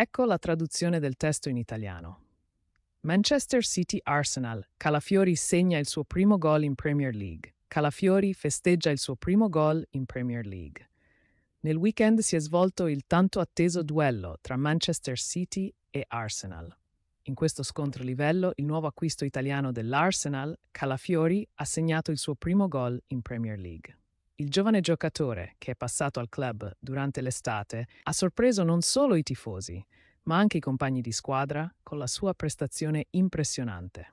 Ecco la traduzione del testo in italiano. Manchester City Arsenal. Calafiori segna il suo primo gol in Premier League. Calafiori festeggia il suo primo gol in Premier League. Nel weekend si è svolto il tanto atteso duello tra Manchester City e Arsenal. In questo scontro livello, il nuovo acquisto italiano dell'Arsenal, Calafiori, ha segnato il suo primo gol in Premier League. Il giovane giocatore che è passato al club durante l'estate ha sorpreso non solo i tifosi, ma anche i compagni di squadra con la sua prestazione impressionante.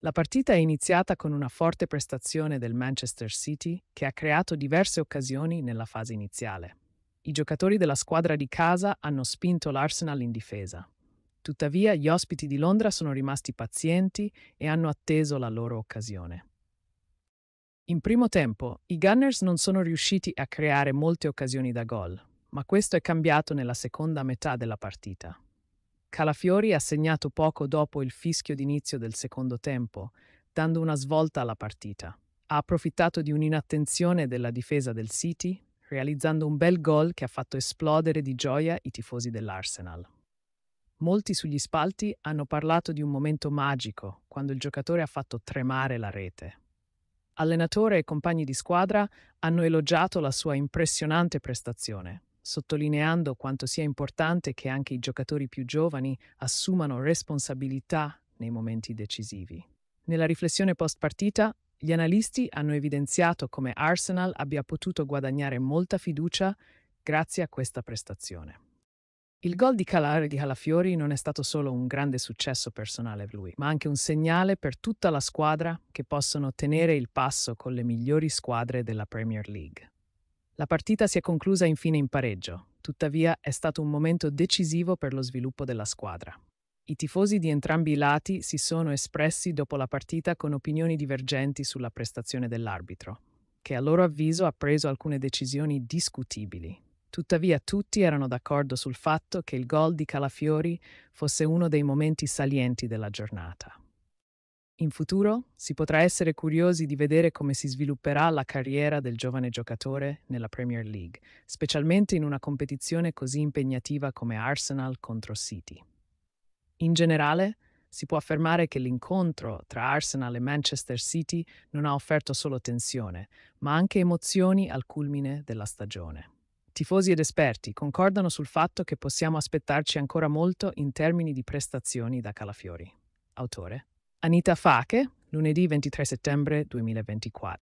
La partita è iniziata con una forte prestazione del Manchester City che ha creato diverse occasioni nella fase iniziale. I giocatori della squadra di casa hanno spinto l'Arsenal in difesa. Tuttavia gli ospiti di Londra sono rimasti pazienti e hanno atteso la loro occasione. In primo tempo, i Gunners non sono riusciti a creare molte occasioni da gol, ma questo è cambiato nella seconda metà della partita. Calafiori ha segnato poco dopo il fischio d'inizio del secondo tempo, dando una svolta alla partita. Ha approfittato di un'inattenzione della difesa del City, realizzando un bel gol che ha fatto esplodere di gioia i tifosi dell'Arsenal. Molti sugli spalti hanno parlato di un momento magico, quando il giocatore ha fatto tremare la rete. Allenatore e compagni di squadra hanno elogiato la sua impressionante prestazione, sottolineando quanto sia importante che anche i giocatori più giovani assumano responsabilità nei momenti decisivi. Nella riflessione post partita, gli analisti hanno evidenziato come Arsenal abbia potuto guadagnare molta fiducia grazie a questa prestazione. Il gol di Calare di Calafiori non è stato solo un grande successo personale per lui, ma anche un segnale per tutta la squadra che possono tenere il passo con le migliori squadre della Premier League. La partita si è conclusa infine in pareggio, tuttavia è stato un momento decisivo per lo sviluppo della squadra. I tifosi di entrambi i lati si sono espressi dopo la partita con opinioni divergenti sulla prestazione dell'arbitro, che a loro avviso ha preso alcune decisioni discutibili Tuttavia tutti erano d'accordo sul fatto che il gol di Calafiori fosse uno dei momenti salienti della giornata. In futuro si potrà essere curiosi di vedere come si svilupperà la carriera del giovane giocatore nella Premier League, specialmente in una competizione così impegnativa come Arsenal contro City. In generale, si può affermare che l'incontro tra Arsenal e Manchester City non ha offerto solo tensione, ma anche emozioni al culmine della stagione. Tifosi ed esperti concordano sul fatto che possiamo aspettarci ancora molto in termini di prestazioni da Calafiori. Autore Anita Fache, lunedì 23 settembre 2024.